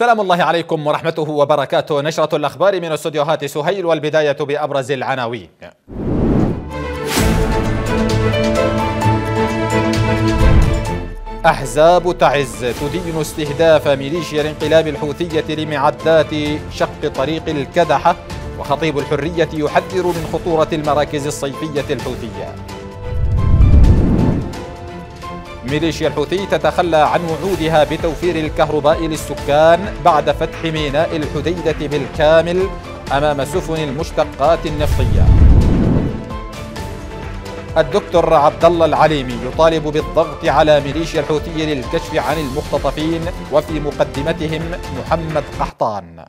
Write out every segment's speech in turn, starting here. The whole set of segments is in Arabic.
سلام الله عليكم ورحمته وبركاته نشرة الأخبار من استديوهات سهيل والبداية بأبرز العناوين أحزاب تعز تدين استهداف ميليشيا الانقلاب الحوثية لمعدات شق طريق الكدحة وخطيب الحرية يحذر من خطورة المراكز الصيفية الحوثية ميليشيا الحوثي تتخلى عن وعودها بتوفير الكهرباء للسكان بعد فتح ميناء الحديدة بالكامل أمام سفن المشتقات النفطية الدكتور عبد الله العليمي يطالب بالضغط على ميليشيا الحوثي للكشف عن المختطفين وفي مقدمتهم محمد قحطان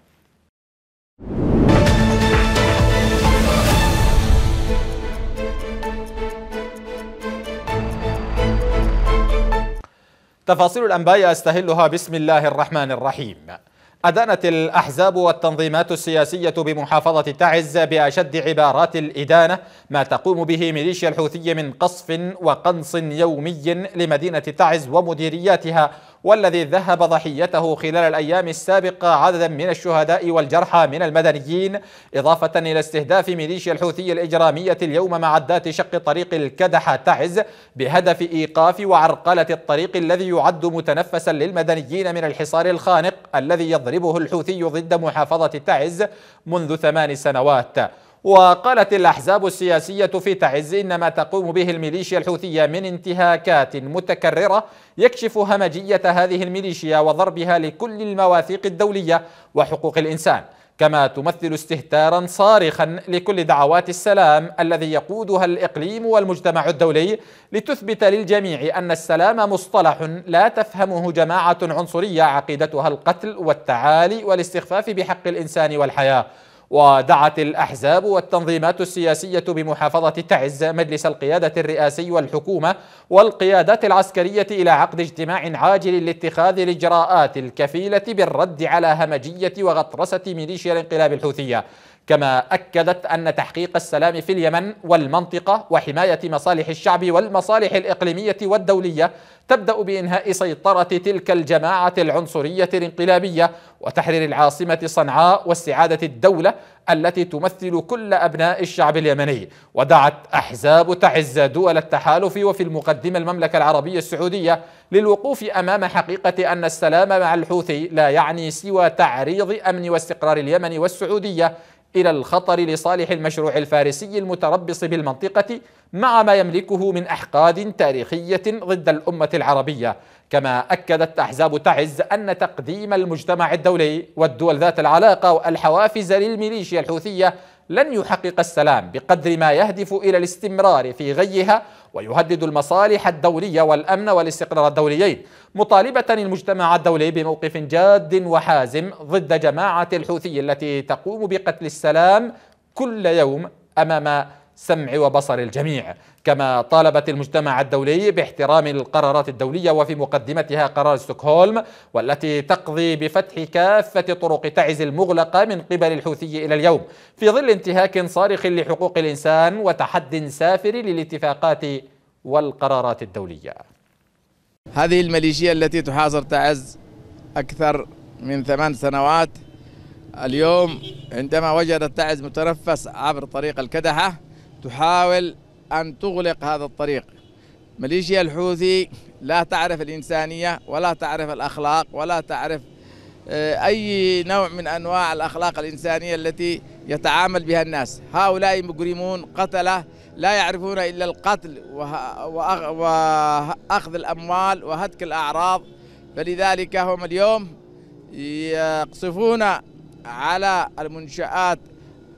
تفاصيل الأنباء أستهلها بسم الله الرحمن الرحيم أدانت الأحزاب والتنظيمات السياسية بمحافظة تعز بأشد عبارات الإدانة ما تقوم به ميليشيا الحوثية من قصف وقنص يومي لمدينة تعز ومديرياتها والذي ذهب ضحيته خلال الأيام السابقة عددا من الشهداء والجرحى من المدنيين إضافة إلى استهداف ميليشيا الحوثي الإجرامية اليوم معدات شق طريق الكدحة تعز بهدف إيقاف وعرقلة الطريق الذي يعد متنفسا للمدنيين من الحصار الخانق الذي يضربه الحوثي ضد محافظة تعز منذ ثمان سنوات وقالت الأحزاب السياسية في تعز إن ما تقوم به الميليشيا الحوثية من انتهاكات متكررة يكشف همجية هذه الميليشيا وضربها لكل المواثيق الدولية وحقوق الإنسان كما تمثل استهتارا صارخا لكل دعوات السلام الذي يقودها الإقليم والمجتمع الدولي لتثبت للجميع أن السلام مصطلح لا تفهمه جماعة عنصرية عقيدتها القتل والتعالي والاستخفاف بحق الإنسان والحياة ودعت الأحزاب والتنظيمات السياسية بمحافظة تعز مجلس القيادة الرئاسي والحكومة والقيادات العسكرية إلى عقد اجتماع عاجل لاتخاذ الإجراءات الكفيلة بالرد على همجية وغطرسة ميليشيا الانقلاب الحوثية كما أكدت أن تحقيق السلام في اليمن والمنطقة وحماية مصالح الشعب والمصالح الإقليمية والدولية تبدأ بإنهاء سيطرة تلك الجماعة العنصرية الانقلابية وتحرير العاصمة صنعاء واستعادة الدولة التي تمثل كل أبناء الشعب اليمني ودعت أحزاب تعز دول التحالف وفي المقدمة المملكة العربية السعودية للوقوف أمام حقيقة أن السلام مع الحوثي لا يعني سوى تعريض أمن واستقرار اليمن والسعودية إلى الخطر لصالح المشروع الفارسي المتربص بالمنطقة مع ما يملكه من أحقاد تاريخية ضد الأمة العربية كما أكدت أحزاب تعز أن تقديم المجتمع الدولي والدول ذات العلاقة والحوافز للميليشيا الحوثية لن يحقق السلام بقدر ما يهدف إلى الاستمرار في غيها ويهدد المصالح الدولية والأمن والاستقرار الدوليين مطالبة المجتمع الدولي بموقف جاد وحازم ضد جماعة الحوثي التي تقوم بقتل السلام كل يوم أمام سمع وبصر الجميع كما طالبت المجتمع الدولي باحترام القرارات الدولية وفي مقدمتها قرار ستوكهولم والتي تقضي بفتح كافة طرق تعز المغلقة من قبل الحوثي إلى اليوم في ظل انتهاك صارخ لحقوق الإنسان وتحد سافر للاتفاقات والقرارات الدولية هذه الميليشيا التي تحاصر تعز أكثر من ثمان سنوات اليوم عندما وجدت تعز متنفس عبر طريق الكدحة تحاول أن تغلق هذا الطريق ماليزيا الحوثي لا تعرف الإنسانية ولا تعرف الأخلاق ولا تعرف آه، أي نوع من أنواع الأخلاق الإنسانية التي يتعامل بها الناس هؤلاء مجرمون قتلة لا يعرفون إلا القتل وأخذ الأموال وهتك الأعراض فلذلك هم اليوم يقصفون على المنشآت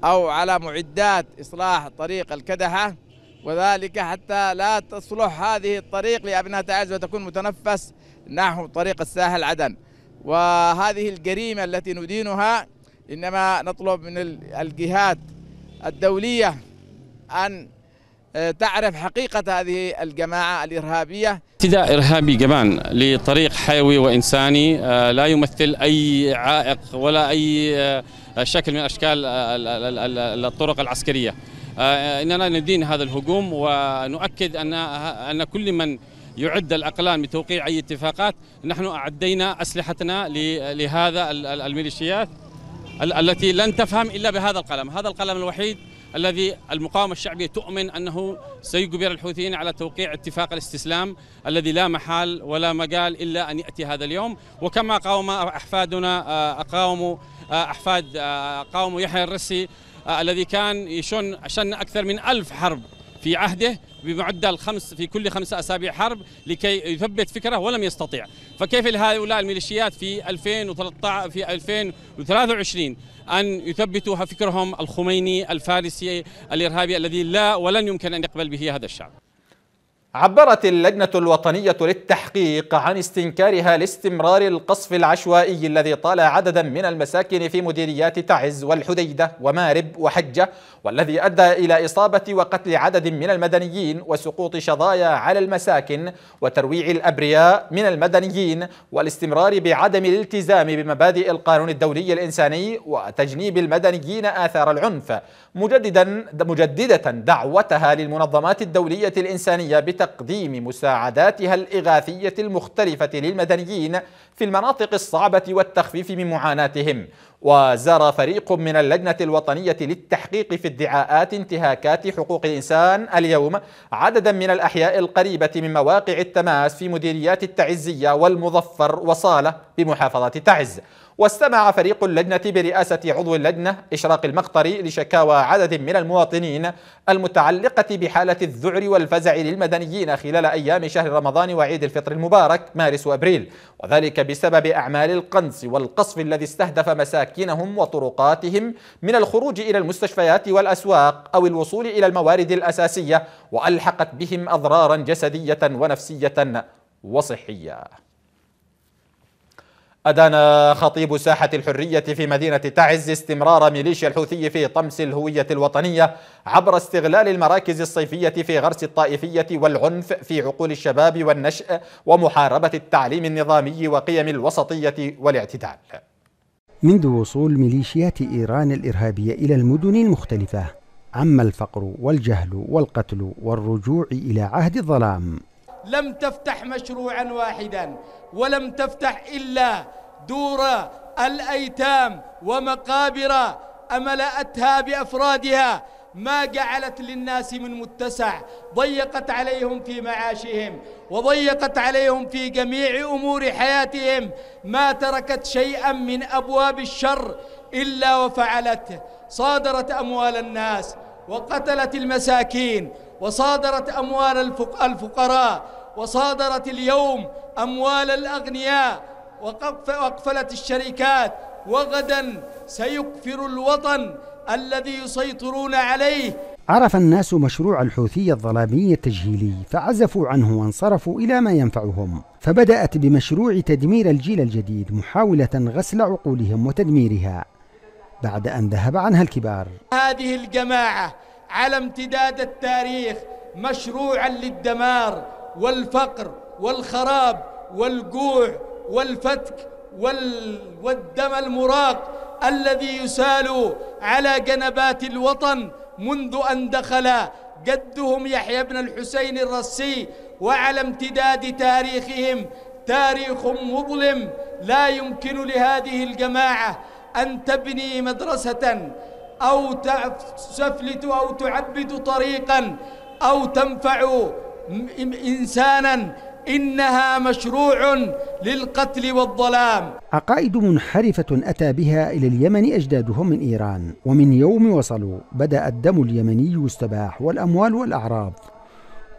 أو على معدات إصلاح طريق الكدحة وذلك حتى لا تصلح هذه الطريق لأبناء تعز وتكون متنفس نحو طريق الساحل عدن وهذه الجريمة التي ندينها إنما نطلب من الجهات الدولية أن آه، تعرف حقيقة هذه الجماعة الإرهابية ابتداء إرهابي جبان لطريق حيوي وإنساني آه، لا يمثل أي عائق ولا أي آه، شكل من اشكال الطرق العسكريه آه، اننا ندين هذا الهجوم ونؤكد ان ان كل من يعد الاقلام بتوقيع اي اتفاقات نحن اعدينا اسلحتنا لهذا الميليشيات التي لن تفهم الا بهذا القلم هذا القلم الوحيد الذي المقاومة الشعبية تؤمن أنه سيجبر الحوثيين على توقيع اتفاق الاستسلام الذي لا محال ولا مجال إلا أن يأتي هذا اليوم وكما قاوم أحفادنا آه، قاوموا آه، أحفاد آه، قاوموا يحيى الرسي آه، الذي كان يشن شن أكثر من ألف حرب في عهده بمعدل خمس في كل خمسة أسابيع حرب لكي يثبت فكره ولم يستطيع فكيف لهؤلاء الميليشيات في 2013 في 2023 أن يثبتوا فكرهم الخميني الفارسي الإرهابي الذي لا ولن يمكن أن يقبل به هذا الشعب عبرت اللجنة الوطنية للتحقيق عن استنكارها لاستمرار القصف العشوائي الذي طال عددا من المساكن في مديريات تعز والحديدة ومارب وحجة والذي أدى إلى إصابة وقتل عدد من المدنيين وسقوط شظايا على المساكن وترويع الأبرياء من المدنيين والاستمرار بعدم الالتزام بمبادئ القانون الدولي الإنساني وتجنيب المدنيين آثار العنف مجددا مجددة دعوتها للمنظمات الدولية الإنسانية بتقديم مساعداتها الإغاثية المختلفة للمدنيين في المناطق الصعبة والتخفيف من معاناتهم وزار فريق من اللجنة الوطنية للتحقيق في ادعاءات انتهاكات حقوق الإنسان اليوم عددا من الأحياء القريبة من مواقع التماس في مديريات التعزية والمظفر وصالة بمحافظة تعز واستمع فريق اللجنة برئاسة عضو اللجنة إشراق المقطري لشكاوى عدد من المواطنين المتعلقة بحالة الذعر والفزع للمدنيين خلال أيام شهر رمضان وعيد الفطر المبارك مارس وأبريل وذلك بسبب أعمال القنص والقصف الذي استهدف مساكنهم وطرقاتهم من الخروج إلى المستشفيات والأسواق أو الوصول إلى الموارد الأساسية وألحقت بهم أضرارا جسدية ونفسية وصحية أدان خطيب ساحة الحرية في مدينة تعز استمرار ميليشيا الحوثي في طمس الهوية الوطنية عبر استغلال المراكز الصيفية في غرس الطائفية والعنف في عقول الشباب والنشأ ومحاربة التعليم النظامي وقيم الوسطية والاعتدال منذ وصول ميليشيات إيران الإرهابية إلى المدن المختلفة عم الفقر والجهل والقتل والرجوع إلى عهد الظلام لم تفتح مشروعا واحدا ولم تفتح إلا دور الأيتام ومقابر أملأتها بأفرادها ما جعلت للناس من متسع ضيقت عليهم في معاشهم وضيقت عليهم في جميع أمور حياتهم ما تركت شيئا من أبواب الشر إلا وفعلته صادرت أموال الناس وقتلت المساكين وصادرت أموال الفقراء وصادرت اليوم أموال الأغنياء وأقفلت الشركات وغدا سيكفر الوطن الذي يسيطرون عليه عرف الناس مشروع الحوثية الظلامي التجهيلي فعزفوا عنه وانصرفوا إلى ما ينفعهم فبدأت بمشروع تدمير الجيل الجديد محاولة غسل عقولهم وتدميرها بعد أن ذهب عنها الكبار هذه الجماعة على امتداد التاريخ مشروعا للدمار والفقر والخراب والجوع والفتك والدم المراق الذي يسال على جنبات الوطن منذ أن دخل جدهم يحيى بن الحسين الرسي وعلى امتداد تاريخهم تاريخ مظلم لا يمكن لهذه الجماعة أن تبني مدرسة أو تسفلت أو تعبد طريقا أو تنفع إنسانا إنها مشروع للقتل والظلام عقائد منحرفة أتى بها إلى اليمن أجدادهم من إيران ومن يوم وصلوا بدأ الدم اليمني يستباح والأموال والأعراض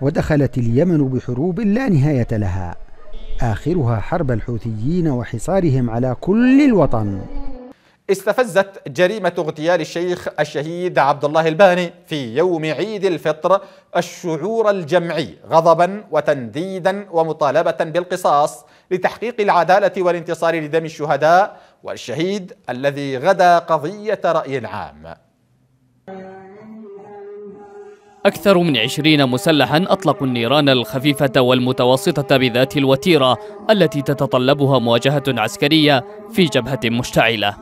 ودخلت اليمن بحروب لا نهاية لها آخرها حرب الحوثيين وحصارهم على كل الوطن استفزت جريمة اغتيال الشيخ الشهيد عبد الله الباني في يوم عيد الفطر الشعور الجمعي غضبا وتنديدا ومطالبة بالقصاص لتحقيق العدالة والانتصار لدم الشهداء والشهيد الذي غدا قضية رأي عام أكثر من عشرين مسلحا أطلقوا النيران الخفيفة والمتوسطة بذات الوتيرة التي تتطلبها مواجهة عسكرية في جبهة مشتعلة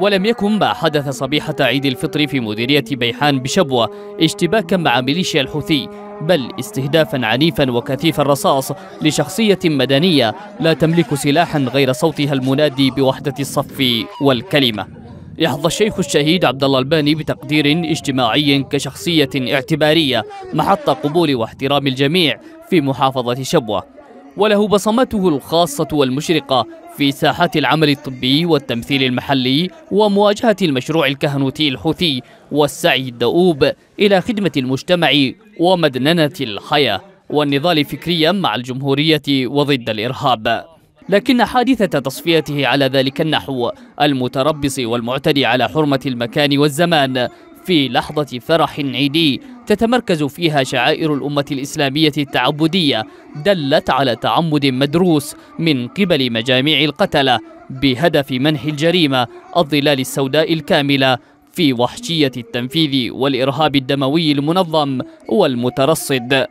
ولم يكن ما حدث صبيحة عيد الفطر في مديرية بيحان بشبوة اشتباكا مع ميليشيا الحوثي بل استهدافا عنيفا وكثيف الرصاص لشخصية مدنية لا تملك سلاحا غير صوتها المنادي بوحدة الصف والكلمة يحظى الشيخ الشهيد عبد الله الباني بتقدير اجتماعي كشخصية اعتبارية محط قبول واحترام الجميع في محافظة شبوة وله بصمته الخاصة والمشرقة في ساحة العمل الطبي والتمثيل المحلي ومواجهة المشروع الكهنوتي الحوثي والسعي الدؤوب إلى خدمة المجتمع ومدننة الحياة والنضال فكريا مع الجمهورية وضد الإرهاب لكن حادثة تصفيته على ذلك النحو المتربص والمعتدي على حرمة المكان والزمان في لحظة فرح عيدي تتمركز فيها شعائر الأمة الإسلامية التعبدية دلت على تعمد مدروس من قبل مجاميع القتلة بهدف منح الجريمة الظلال السوداء الكاملة في وحشية التنفيذ والإرهاب الدموي المنظم والمترصد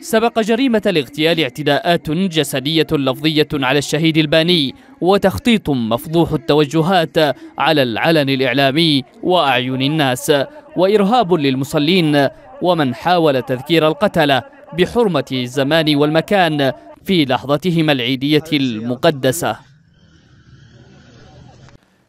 سبق جريمة الاغتيال اعتداءات جسدية لفظية على الشهيد الباني وتخطيط مفضوح التوجهات على العلن الإعلامي وأعين الناس وإرهاب للمصلين ومن حاول تذكير القتلة بحرمة الزمان والمكان في لحظتهما العيدية المقدسة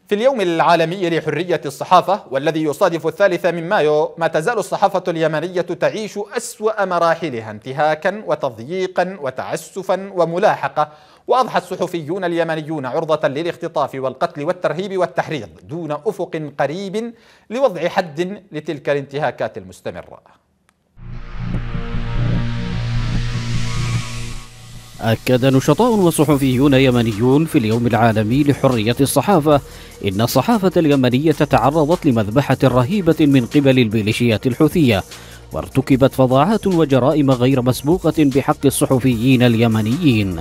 في اليوم العالمي لحرية الصحافة والذي يصادف الثالث من مايو ما تزال الصحافة اليمنية تعيش أسوأ مراحلها انتهاكا وتضييقا وتعسفا وملاحقة وأضحى الصحفيون اليمنيون عرضة للاختطاف والقتل والترهيب والتحريض دون أفق قريب لوضع حد لتلك الانتهاكات المستمرة أكد نشطاء وصحفيون يمنيون في اليوم العالمي لحرية الصحافة إن الصحافة اليمنية تعرضت لمذبحة رهيبة من قبل الميليشيات الحوثية وارتكبت فظاعات وجرائم غير مسبوقة بحق الصحفيين اليمنيين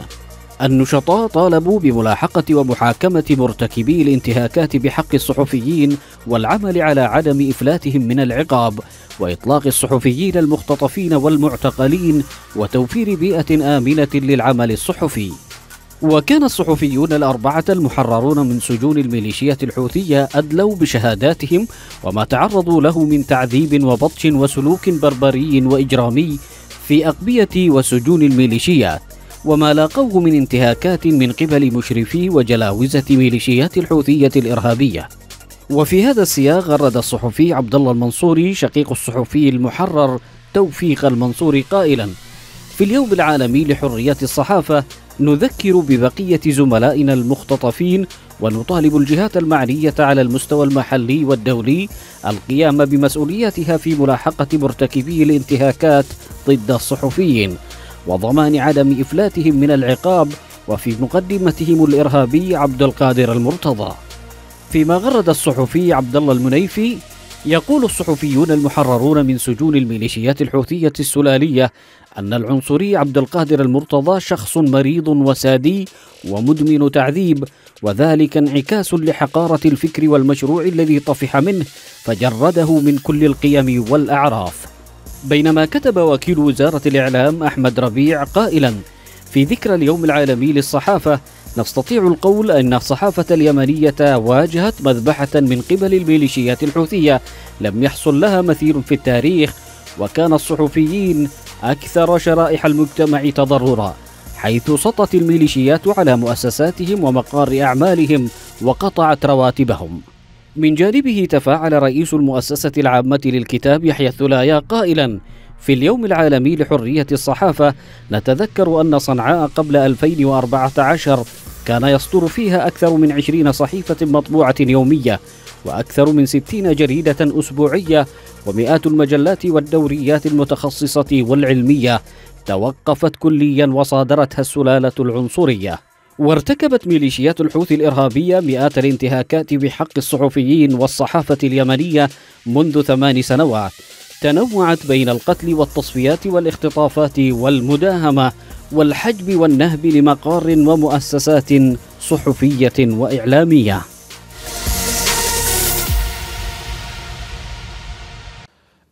النشطاء طالبوا بملاحقة ومحاكمة مرتكبي الانتهاكات بحق الصحفيين والعمل على عدم إفلاتهم من العقاب وإطلاق الصحفيين المختطفين والمعتقلين وتوفير بيئة آمنة للعمل الصحفي وكان الصحفيون الأربعة المحررون من سجون الميليشيات الحوثية أدلوا بشهاداتهم وما تعرضوا له من تعذيب وبطش وسلوك بربري وإجرامي في أقبية وسجون الميليشيات وما لاقوه من انتهاكات من قبل مشرفي وجلاوزة ميليشيات الحوثية الإرهابية وفي هذا السياق غرد الصحفي عبد الله المنصوري شقيق الصحفي المحرر توفيق المنصوري قائلا في اليوم العالمي لحرية الصحافة نذكر ببقية زملائنا المختطفين ونطالب الجهات المعنية على المستوى المحلي والدولي القيام بمسؤولياتها في ملاحقة مرتكبي الانتهاكات ضد الصحفيين وضمان عدم إفلاتهم من العقاب وفي مقدمتهم الإرهابي عبد القادر المرتضى فيما غرد الصحفي عبد الله المنيفي يقول الصحفيون المحررون من سجون الميليشيات الحوثية السلالية أن العنصري عبد القادر المرتضى شخص مريض وسادي ومدمن تعذيب وذلك انعكاس لحقارة الفكر والمشروع الذي طفح منه فجرده من كل القيم والأعراف بينما كتب وكيل وزارة الإعلام أحمد ربيع قائلا في ذكرى اليوم العالمي للصحافة نستطيع القول أن الصحافة اليمنية واجهت مذبحة من قبل الميليشيات الحوثية لم يحصل لها مثيل في التاريخ وكان الصحفيين أكثر شرائح المجتمع تضررا حيث سطت الميليشيات على مؤسساتهم ومقار أعمالهم وقطعت رواتبهم من جانبه تفاعل رئيس المؤسسة العامة للكتاب يحيى الثلايا قائلا في اليوم العالمي لحرية الصحافة نتذكر أن صنعاء قبل 2014 كان يصدر فيها أكثر من 20 صحيفة مطبوعة يومية وأكثر من 60 جريدة أسبوعية ومئات المجلات والدوريات المتخصصة والعلمية توقفت كليا وصادرتها السلالة العنصرية وارتكبت ميليشيات الحوثي الإرهابية مئات الانتهاكات بحق الصحفيين والصحافة اليمنية منذ ثمان سنوات تنوعت بين القتل والتصفيات والاختطافات والمداهمة والحجب والنهب لمقار ومؤسسات صحفية وإعلامية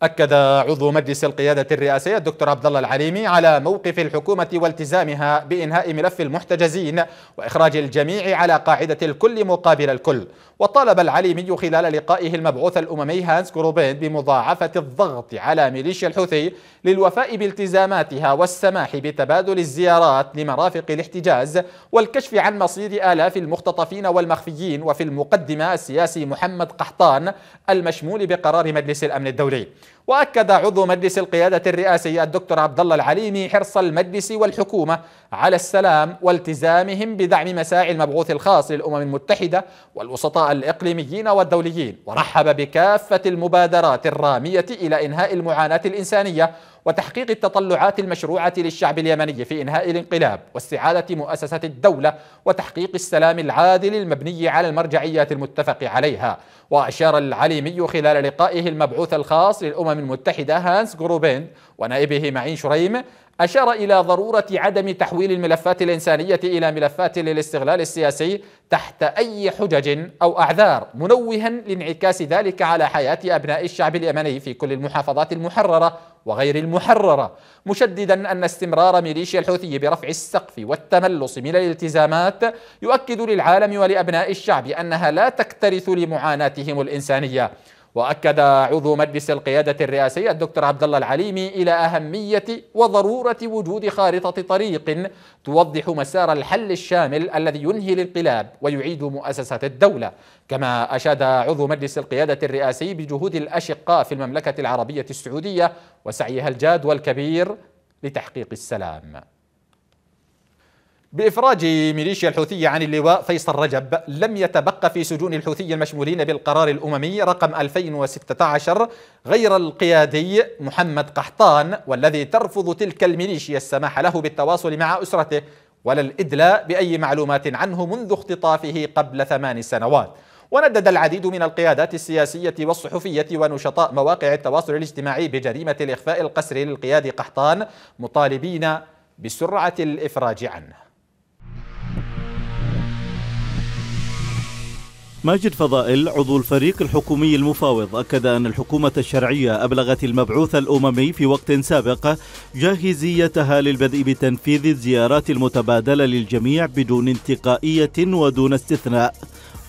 أكد عضو مجلس القيادة الرئاسية الدكتور عبد الله العليمي على موقف الحكومة والتزامها بإنهاء ملف المحتجزين وإخراج الجميع على قاعدة الكل مقابل الكل وطالب العليمي خلال لقائه المبعوث الأممي هانس كروبين بمضاعفة الضغط على ميليشيا الحوثي للوفاء بالتزاماتها والسماح بتبادل الزيارات لمرافق الاحتجاز والكشف عن مصير آلاف المختطفين والمخفيين وفي المقدمة السياسي محمد قحطان المشمول بقرار مجلس الأمن الدولي وأكد عضو مجلس القيادة الرئاسي الدكتور عبد الله العليمي حرص المجلس والحكومة على السلام والتزامهم بدعم مساعي المبعوث الخاص للأمم المتحدة والوسطاء الإقليميين والدوليين ورحب بكافة المبادرات الرامية إلى إنهاء المعاناة الإنسانية وتحقيق التطلعات المشروعة للشعب اليمني في إنهاء الانقلاب واستعادة مؤسسة الدولة وتحقيق السلام العادل المبني على المرجعيات المتفق عليها وأشار العليمي خلال لقائه المبعوث الخاص للأمم المتحدة هانس جروبين ونائبه معين شريم أشار إلى ضرورة عدم تحويل الملفات الإنسانية إلى ملفات للاستغلال السياسي تحت أي حجج أو أعذار منوها لانعكاس ذلك على حياة أبناء الشعب اليمني في كل المحافظات المحررة وغير المحررة مشددا أن استمرار ميليشيا الحوثي برفع السقف والتملص من الالتزامات يؤكد للعالم ولأبناء الشعب أنها لا تكترث لمعاناتهم الإنسانية واكد عضو مجلس القياده الرئاسي الدكتور عبد الله العليمي الى اهميه وضروره وجود خارطه طريق توضح مسار الحل الشامل الذي ينهي الانقلاب ويعيد مؤسسات الدوله كما اشاد عضو مجلس القياده الرئاسي بجهود الاشقاء في المملكه العربيه السعوديه وسعيها الجاد والكبير لتحقيق السلام بإفراج ميليشيا الحوثية عن اللواء فيصل رجب لم يتبقى في سجون الحوثي المشمولين بالقرار الأممي رقم 2016 غير القيادي محمد قحطان والذي ترفض تلك الميليشيا السماح له بالتواصل مع أسرته ولا الإدلاء بأي معلومات عنه منذ اختطافه قبل ثمان سنوات وندد العديد من القيادات السياسية والصحفية ونشطاء مواقع التواصل الاجتماعي بجريمة الإخفاء القسري للقيادي قحطان مطالبين بسرعة الإفراج عنه ماجد فضائل عضو الفريق الحكومي المفاوض أكد أن الحكومة الشرعية أبلغت المبعوث الأممي في وقت سابق جاهزيتها للبدء بتنفيذ الزيارات المتبادلة للجميع بدون انتقائية ودون استثناء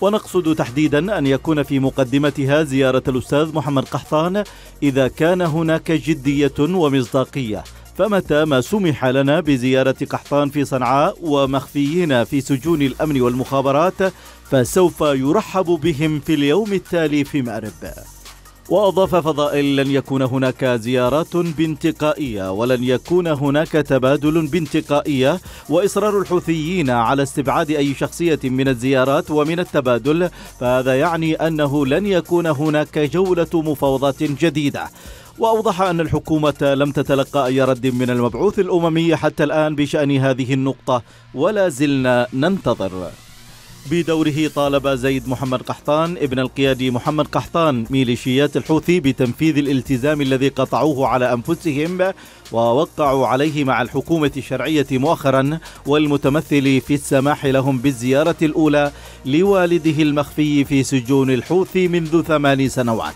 ونقصد تحديدا أن يكون في مقدمتها زيارة الأستاذ محمد قحطان إذا كان هناك جدية ومصداقية فمتى ما سمح لنا بزيارة قحطان في صنعاء ومخفيين في سجون الأمن والمخابرات فسوف يرحب بهم في اليوم التالي في مأرب وأضاف فضائل لن يكون هناك زيارات بانتقائية ولن يكون هناك تبادل بانتقائية وإصرار الحوثيين على استبعاد أي شخصية من الزيارات ومن التبادل فهذا يعني أنه لن يكون هناك جولة مفاوضات جديدة وأوضح أن الحكومة لم تتلقى أي رد من المبعوث الأممي حتى الآن بشأن هذه النقطة ولا زلنا ننتظر بدوره طالب زيد محمد قحطان ابن القيادي محمد قحطان ميليشيات الحوثي بتنفيذ الالتزام الذي قطعوه على انفسهم ووقعوا عليه مع الحكومه الشرعيه مؤخرا والمتمثل في السماح لهم بالزياره الاولى لوالده المخفي في سجون الحوثي منذ ثمان سنوات.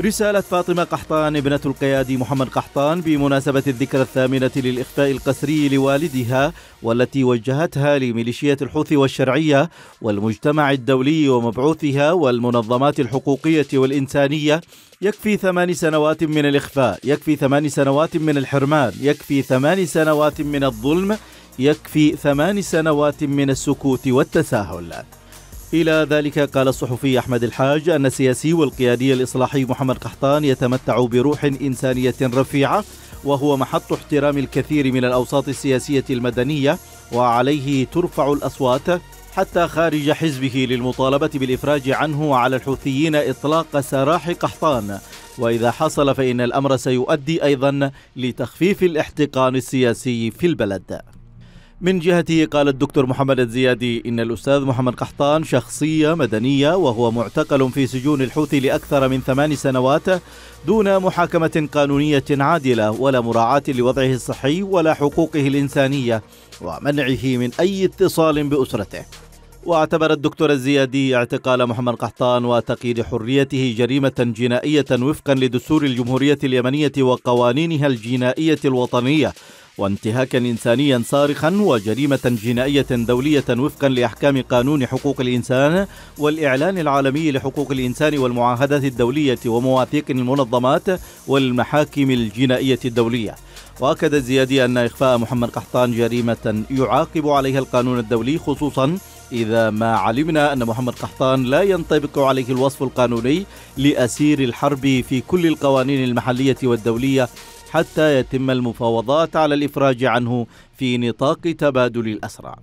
رسالة فاطمة قحطان ابنة القيادي محمد قحطان بمناسبة الذكرى الثامنة للإخفاء القسري لوالدها والتي وجهتها لميليشيات الحوثي والشرعية والمجتمع الدولي ومبعوثها والمنظمات الحقوقية والإنسانية يكفي ثمان سنوات من الإخفاء يكفي ثمان سنوات من الحرمان يكفي ثمان سنوات من الظلم يكفي ثمان سنوات من السكوت والتساهل إلى ذلك قال الصحفي أحمد الحاج أن السياسي والقيادي الإصلاحي محمد قحطان يتمتع بروح إنسانية رفيعة وهو محط احترام الكثير من الأوساط السياسية المدنية وعليه ترفع الأصوات حتى خارج حزبه للمطالبة بالإفراج عنه وعلى الحوثيين إطلاق سراح قحطان وإذا حصل فإن الأمر سيؤدي أيضا لتخفيف الاحتقان السياسي في البلد من جهته قال الدكتور محمد الزيادي إن الأستاذ محمد قحطان شخصية مدنية وهو معتقل في سجون الحوثي لأكثر من ثمان سنوات دون محاكمة قانونية عادلة ولا مراعاة لوضعه الصحي ولا حقوقه الإنسانية ومنعه من أي اتصال بأسرته واعتبر الدكتور الزيادي اعتقال محمد قحطان وتقييد حريته جريمة جنائية وفقا لدستور الجمهورية اليمنية وقوانينها الجنائية الوطنية وانتهاكا إنسانيا صارخا وجريمة جنائية دولية وفقا لأحكام قانون حقوق الإنسان والإعلان العالمي لحقوق الإنسان والمعاهدات الدولية ومواثيق المنظمات والمحاكم الجنائية الدولية وأكد الزيادي أن إخفاء محمد قحطان جريمة يعاقب عليها القانون الدولي خصوصا إذا ما علمنا أن محمد قحطان لا ينطبق عليه الوصف القانوني لأسير الحرب في كل القوانين المحلية والدولية حتى يتم المفاوضات على الإفراج عنه في نطاق تبادل الأسرى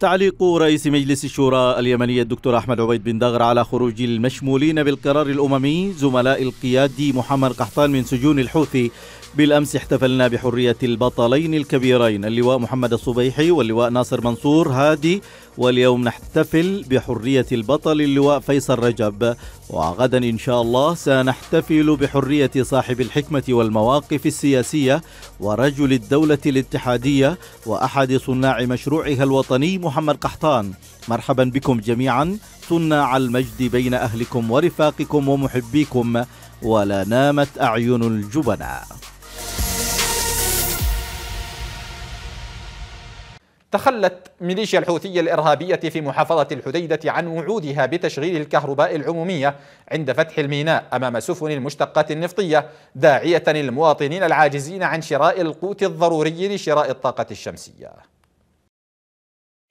تعليق رئيس مجلس الشورى اليمني الدكتور أحمد عبيد بن دغر على خروج المشمولين بالقرار الأممي زملاء القيادي محمد قحطان من سجون الحوثي بالأمس احتفلنا بحرية البطلين الكبيرين اللواء محمد الصبيحي واللواء ناصر منصور هادي واليوم نحتفل بحرية البطل اللواء فيصل رجب وغدا إن شاء الله سنحتفل بحرية صاحب الحكمة والمواقف السياسية ورجل الدولة الاتحادية وأحد صناع مشروعها الوطني محمد قحطان مرحبا بكم جميعا صناع المجد بين أهلكم ورفاقكم ومحبيكم ولا نامت أعين الجبناء تخلت ميليشيا الحوثية الإرهابية في محافظة الحديدة عن وعودها بتشغيل الكهرباء العمومية عند فتح الميناء أمام سفن المشتقات النفطية داعية المواطنين العاجزين عن شراء القوت الضروري لشراء الطاقة الشمسية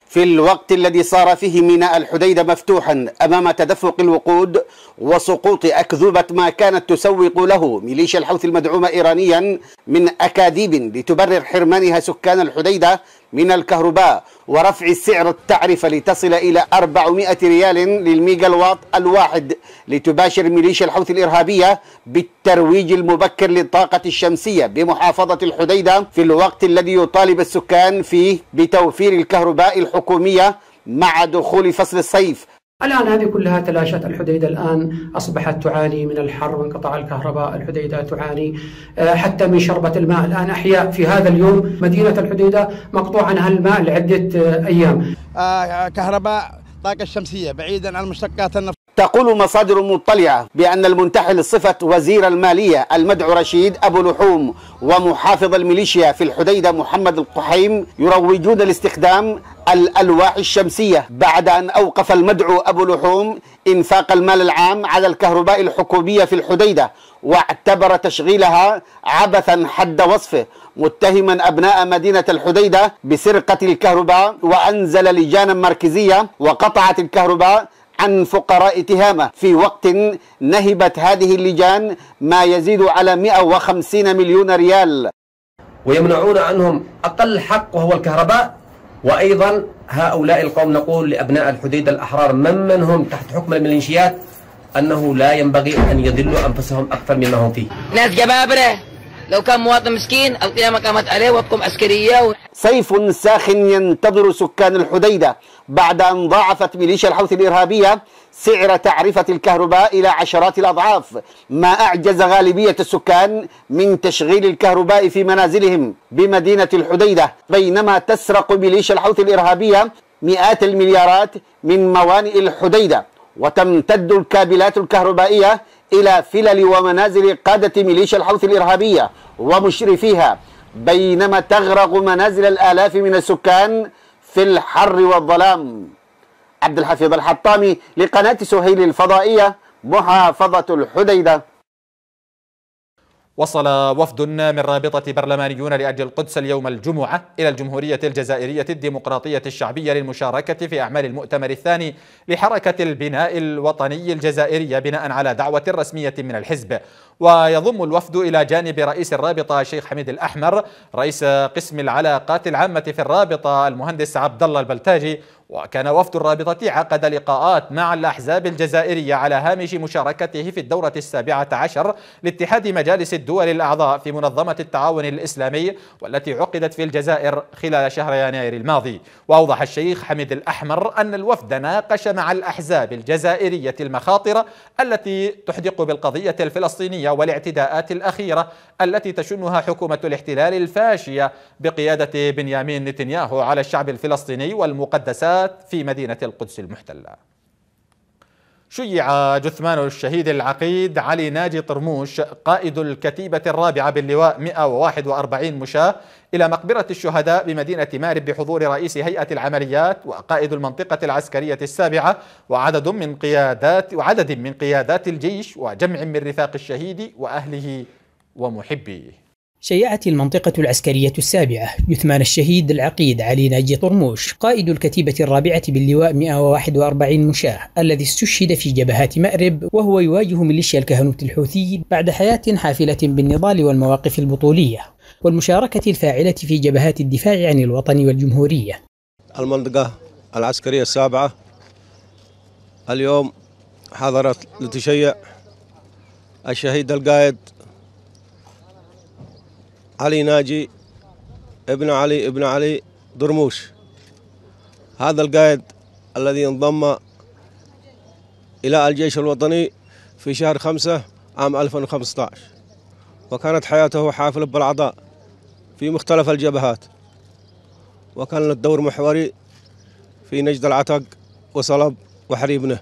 في الوقت الذي صار فيه ميناء الحديدة مفتوحا أمام تدفق الوقود وسقوط أكذوبة ما كانت تسوق له ميليشيا الحوثي المدعومة إيرانيا من أكاذيب لتبرر حرمانها سكان الحديدة من الكهرباء ورفع سعر التعرفة لتصل إلى 400 ريال للميجا الواط الواحد لتباشر ميليشيا الحوثي الإرهابية بالترويج المبكر للطاقة الشمسية بمحافظة الحديدة في الوقت الذي يطالب السكان فيه بتوفير الكهرباء الحكومية مع دخول فصل الصيف الآن هذه كلها تلاشت الحديدة الآن أصبحت تعاني من الحر وانقطاع الكهرباء الحديدة تعاني آه، حتى من شربة الماء الآن أحياء في هذا اليوم مدينة الحديدة مقطوع عنها الماء لعدة آه، أيام آه، كهرباء طاقة الشمسية بعيدا عن مشتقات النفط تقول مصادر مطلعة بأن المنتحل صفة وزير المالية المدعو رشيد أبو لحوم ومحافظ الميليشيا في الحديدة محمد القحيم يروجون لاستخدام الألواح الشمسية بعد أن أوقف المدعو أبو لحوم إنفاق المال العام على الكهرباء الحكومية في الحديدة واعتبر تشغيلها عبثا حد وصفه متهما أبناء مدينة الحديدة بسرقة الكهرباء وأنزل لجانا مركزية وقطعت الكهرباء عن فقراء تهامة في وقت نهبت هذه اللجان ما يزيد على 150 مليون ريال ويمنعون عنهم أقل حق وهو الكهرباء وأيضا هؤلاء القوم نقول لأبناء الحديد الأحرار ممن هم تحت حكم الميليشيات أنه لا ينبغي أن يذلوا أنفسهم أكثر مما هم فيه ناس جبابرة لو كان مواطن مسكين القيامة قامت عليه وابكم عسكرية و... سيف ساخن ينتظر سكان الحديدة بعد أن ضاعفت ميليشيا الحوثي الإرهابية سعر تعرفة الكهرباء إلى عشرات الأضعاف ما أعجز غالبية السكان من تشغيل الكهرباء في منازلهم بمدينة الحديدة بينما تسرق ميليشيا الحوثي الإرهابية مئات المليارات من موانئ الحديدة وتمتد الكابلات الكهربائية إلى فلل ومنازل قادة ميليشيا الحوثي الإرهابية ومشرفيها بينما تغرق منازل الآلاف من السكان في الحر والظلام عبد الحفيظ الحطامي لقناة سهيل الفضائية محافظة الحديدة وصل وفد من رابطة برلمانيون لأجل القدس اليوم الجمعة إلى الجمهورية الجزائرية الديمقراطية الشعبية للمشاركة في أعمال المؤتمر الثاني لحركة البناء الوطني الجزائرية بناء على دعوة رسمية من الحزب ويضم الوفد إلى جانب رئيس الرابطة الشيخ حميد الأحمر رئيس قسم العلاقات العامة في الرابطة المهندس عبد الله البلتاجي وكان وفد الرابطة عقد لقاءات مع الأحزاب الجزائرية على هامش مشاركته في الدورة السابعة عشر لاتحاد مجالس الدول الأعضاء في منظمة التعاون الإسلامي والتي عقدت في الجزائر خلال شهر يناير الماضي وأوضح الشيخ حميد الأحمر أن الوفد ناقش مع الأحزاب الجزائرية المخاطر التي تحدق بالقضية الفلسطينية والاعتداءات الأخيرة التي تشنها حكومة الاحتلال الفاشية بقيادة بنيامين نتنياهو على الشعب الفلسطيني والمقدسات في مدينة القدس المحتلة شيع جثمان الشهيد العقيد علي ناجي طرموش قائد الكتيبة الرابعة باللواء 141 مشاة إلى مقبرة الشهداء بمدينة مارب بحضور رئيس هيئة العمليات وقائد المنطقة العسكرية السابعة وعدد من قيادات وعدد من قيادات الجيش وجمع من رفاق الشهيد وأهله ومحبيه شيعت المنطقة العسكرية السابعة جثمان الشهيد العقيد علي ناجي طرموش قائد الكتيبة الرابعة باللواء 141 مشاة الذي استشهد في جبهات مأرب وهو يواجه ميليشيا الكهنوت الحوثي بعد حياة حافلة بالنضال والمواقف البطولية والمشاركة الفاعلة في جبهات الدفاع عن الوطن والجمهورية المنطقة العسكرية السابعة اليوم حضرت لتشيع الشهيد القائد علي ناجي ابن علي ابن علي درموش هذا القائد الذي انضم إلى الجيش الوطني في شهر خمسة عام 2015 وكانت حياته حافلة بالعطاء في مختلف الجبهات وكان له دور محوري في نجد العتق وصلب وحريبنه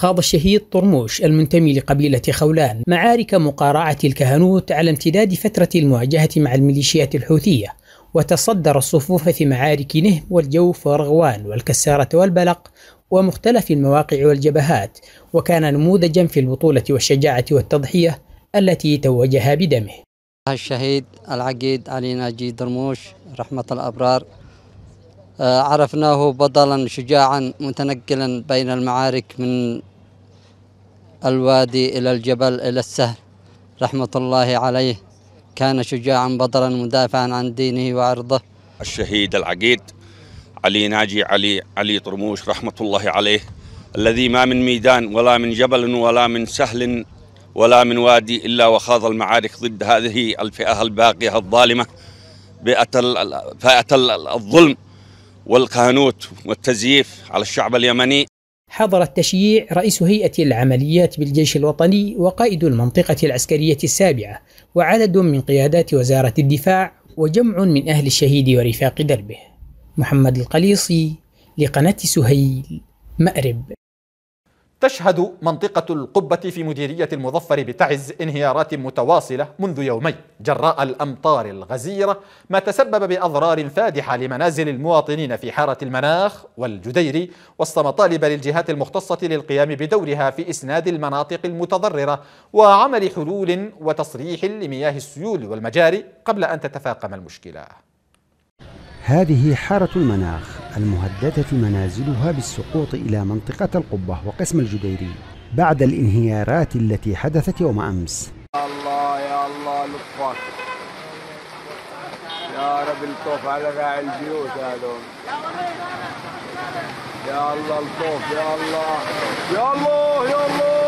خاض الشهيد طرموش المنتمي لقبيلة خولان معارك مقارعة الكهنوت على امتداد فترة المواجهة مع الميليشيات الحوثية وتصدر الصفوف في معارك نهم والجوف ورغوان والكسارة والبلق ومختلف المواقع والجبهات وكان نموذجا في البطولة والشجاعة والتضحية التي توجها بدمه الشهيد العقيد علي ناجي درموش رحمة الأبرار آه، عرفناه بطلا شجاعا متنقلا بين المعارك من الوادي إلى الجبل إلى السهل رحمة الله عليه كان شجاعا بطلا مدافعا عن دينه وعرضه الشهيد العقيد علي ناجي علي علي طرموش رحمة الله عليه الذي ما من ميدان ولا من جبل ولا من سهل ولا من وادي إلا وخاض المعارك ضد هذه الفئة الباقية الظالمة فئة الظلم والقانوت والتزييف على الشعب اليمني حضر التشييع رئيس هيئة العمليات بالجيش الوطني وقائد المنطقة العسكرية السابعة وعدد من قيادات وزارة الدفاع وجمع من أهل الشهيد ورفاق دربه محمد القليصي لقناة سهيل مأرب تشهد منطقة القبة في مديرية المظفر بتعز انهيارات متواصلة منذ يومين جراء الأمطار الغزيرة ما تسبب بأضرار فادحة لمنازل المواطنين في حارة المناخ والجدير وسط مطالب للجهات المختصة للقيام بدورها في إسناد المناطق المتضررة وعمل حلول وتصريح لمياه السيول والمجاري قبل أن تتفاقم المشكلة هذه حارة المناخ المهددة منازلها بالسقوط إلى منطقة القبة وقسم الجديري بعد الانهيارات التي حدثت يوم أمس يا الله يا الله لطفك يا رب الطوف على راعي البيوت هذول يا الله الطوف يا الله يا الله يا الله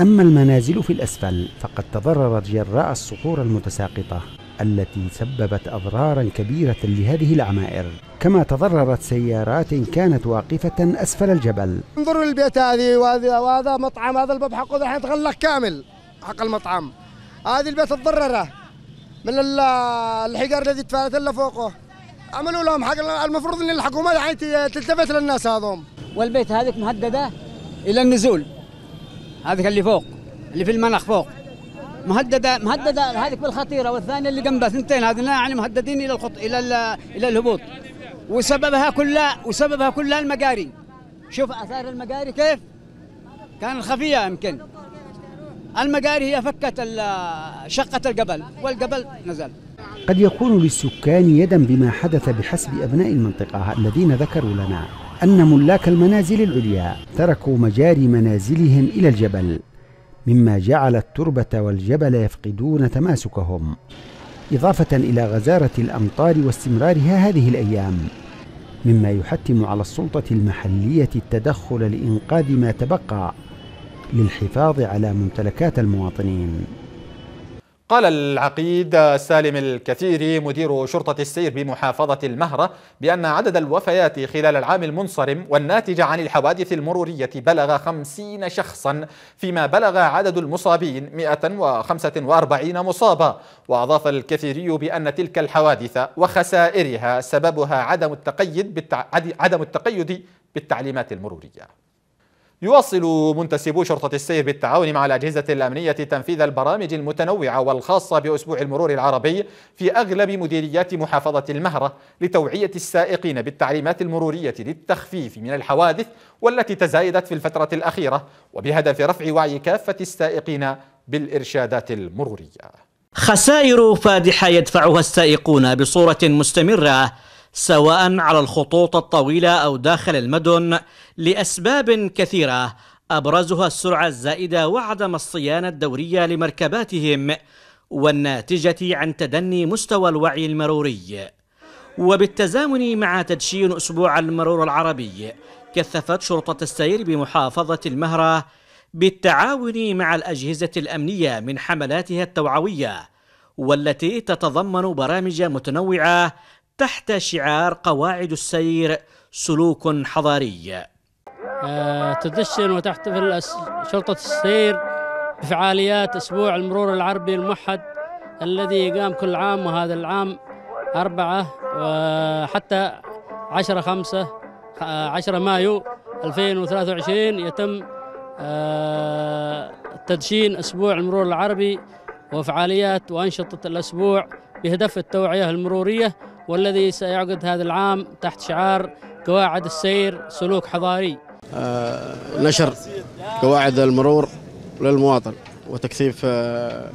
أما المنازل في الأسفل فقد تضررت جراء الصخور المتساقطة التي سببت أضرارا كبيرة لهذه العمائر كما تضررت سيارات كانت واقفة أسفل الجبل انظروا للبيت هذه وهذا وهذا مطعم هذا الباب حقه الحين تغلق كامل حق المطعم هذه البيت تضرره من الحجار الذي له فوقه عملوا لهم حق المفروض ان الحكومه الحين تلتفت للناس هذوم والبيت هذه مهدده الى النزول هذيك اللي فوق اللي في المناخ فوق مهدده مهدده هذيك بالخطيره والثانيه اللي جنبها ثنتين هذين يعني مهددين الى الخط الى الى الهبوط وسببها كلها وسببها كلها المقاري شوف اثار المقاري كيف كان خفيه يمكن المقاري هي فكت شقه الجبل والجبل نزل قد يكون للسكان يدا بما حدث بحسب ابناء المنطقه الذين ذكروا لنا أن ملاك المنازل العليا تركوا مجاري منازلهم إلى الجبل مما جعل التربة والجبل يفقدون تماسكهم إضافة إلى غزارة الأمطار واستمرارها هذه الأيام مما يحتم على السلطة المحلية التدخل لإنقاذ ما تبقى للحفاظ على ممتلكات المواطنين قال العقيد سالم الكثيري مدير شرطة السير بمحافظة المهرة بأن عدد الوفيات خلال العام المنصرم والناتج عن الحوادث المرورية بلغ 50 شخصا فيما بلغ عدد المصابين 145 مصابا وأضاف الكثيري بأن تلك الحوادث وخسائرها سببها عدم التقيد, بالتع... عدم التقيد بالتعليمات المرورية يواصل منتسبو شرطة السير بالتعاون مع الأجهزة الأمنية تنفيذ البرامج المتنوعة والخاصة بأسبوع المرور العربي في أغلب مديريات محافظة المهرة لتوعية السائقين بالتعليمات المرورية للتخفيف من الحوادث والتي تزايدت في الفترة الأخيرة وبهدف رفع وعي كافة السائقين بالإرشادات المرورية خسائر فادحة يدفعها السائقون بصورة مستمرة سواء على الخطوط الطويله او داخل المدن لاسباب كثيره ابرزها السرعه الزائده وعدم الصيانه الدوريه لمركباتهم والناتجه عن تدني مستوى الوعي المروري وبالتزامن مع تدشين اسبوع المرور العربي كثفت شرطه السير بمحافظه المهره بالتعاون مع الاجهزه الامنيه من حملاتها التوعويه والتي تتضمن برامج متنوعه تحت شعار قواعد السير سلوك حضاري آه، تدشن وتحتفل شرطة السير بفعاليات أسبوع المرور العربي الموحد الذي يقام كل عام وهذا العام أربعة وحتى عشرة خمسة آه، عشرة مايو 2023 يتم آه، تدشين أسبوع المرور العربي وفعاليات وأنشطة الأسبوع بهدف التوعية المرورية والذي سيعقد هذا العام تحت شعار قواعد السير سلوك حضاري آه نشر قواعد المرور للمواطن وتكثيف آه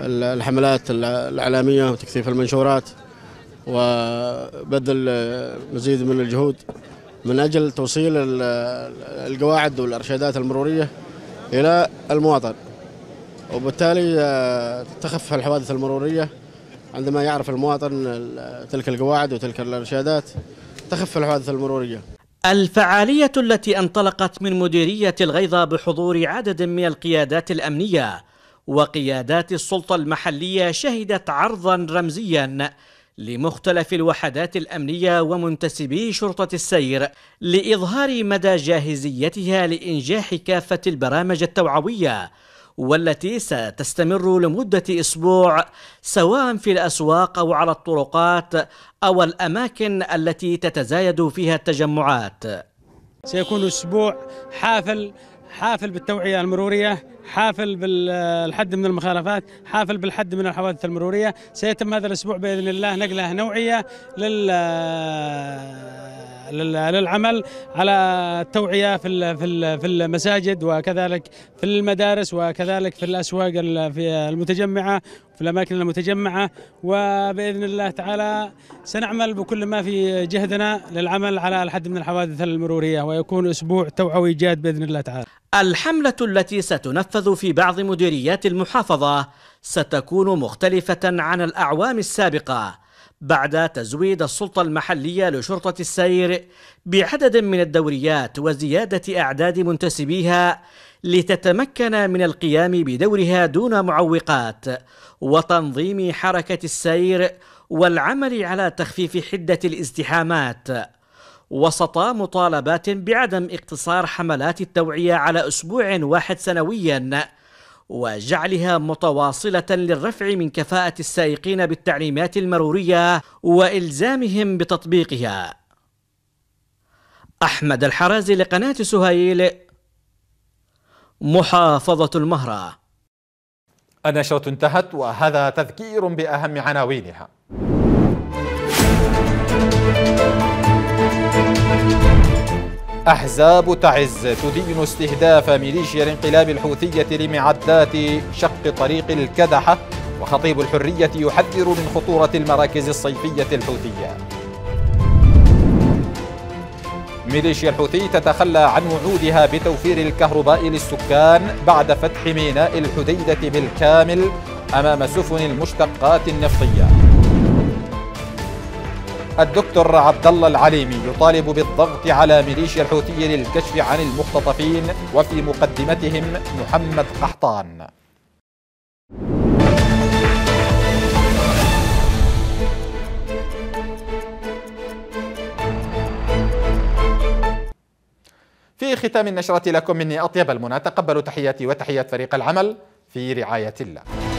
الحملات الإعلامية وتكثيف المنشورات وبذل آه، مزيد من الجهود من أجل توصيل القواعد والإرشادات المرورية إلى المواطن وبالتالي آه، تخف الحوادث المرورية عندما يعرف المواطن تلك القواعد وتلك الارشادات تخف الحوادث المروريه الفعالية التي انطلقت من مديرية الغيضة بحضور عدد من القيادات الأمنية وقيادات السلطة المحلية شهدت عرضا رمزيا لمختلف الوحدات الأمنية ومنتسبي شرطة السير لإظهار مدى جاهزيتها لإنجاح كافة البرامج التوعوية والتي ستستمر لمدة أسبوع سواء في الأسواق أو على الطرقات أو الأماكن التي تتزايد فيها التجمعات سيكون أسبوع حافل حافل بالتوعية المرورية حافل بالحد من المخالفات حافل بالحد من الحوادث المرورية سيتم هذا الأسبوع بإذن الله نقلة نوعية لل للعمل على التوعيه في في المساجد وكذلك في المدارس وكذلك في الاسواق في المتجمعه في الأماكن المتجمعة وبإذن الله تعالى سنعمل بكل ما في جهدنا للعمل على الحد من الحوادث المرورية ويكون أسبوع توعوي جاد بإذن الله تعالى الحملة التي ستنفذ في بعض مديريات المحافظة ستكون مختلفة عن الأعوام السابقة بعد تزويد السلطة المحلية لشرطة السير بعدد من الدوريات وزيادة أعداد منتسبيها لتتمكن من القيام بدورها دون معوقات وتنظيم حركة السير والعمل على تخفيف حدة الازدحامات وسط مطالبات بعدم اقتصار حملات التوعية على أسبوع واحد سنوياً وجعلها متواصلة للرفع من كفاءة السائقين بالتعليمات المرورية وإلزامهم بتطبيقها أحمد الحرازي لقناة سهيل محافظة المهرة النشرة انتهت وهذا تذكير بأهم عناوينها أحزاب تعز تدين استهداف ميليشيا الانقلاب الحوثية لمعدات شق طريق الكدحة وخطيب الحرية يحذر من خطورة المراكز الصيفية الحوثية ميليشيا الحوثي تتخلى عن وعودها بتوفير الكهرباء للسكان بعد فتح ميناء الحديدة بالكامل أمام سفن المشتقات النفطية الدكتور عبد الله العليمي يطالب بالضغط على ميليشيا الحوثية للكشف عن المختطفين وفي مقدمتهم محمد قحطان في ختام النشرة لكم مني أطيب المنى تقبلوا تحياتي وتحيات فريق العمل في رعاية الله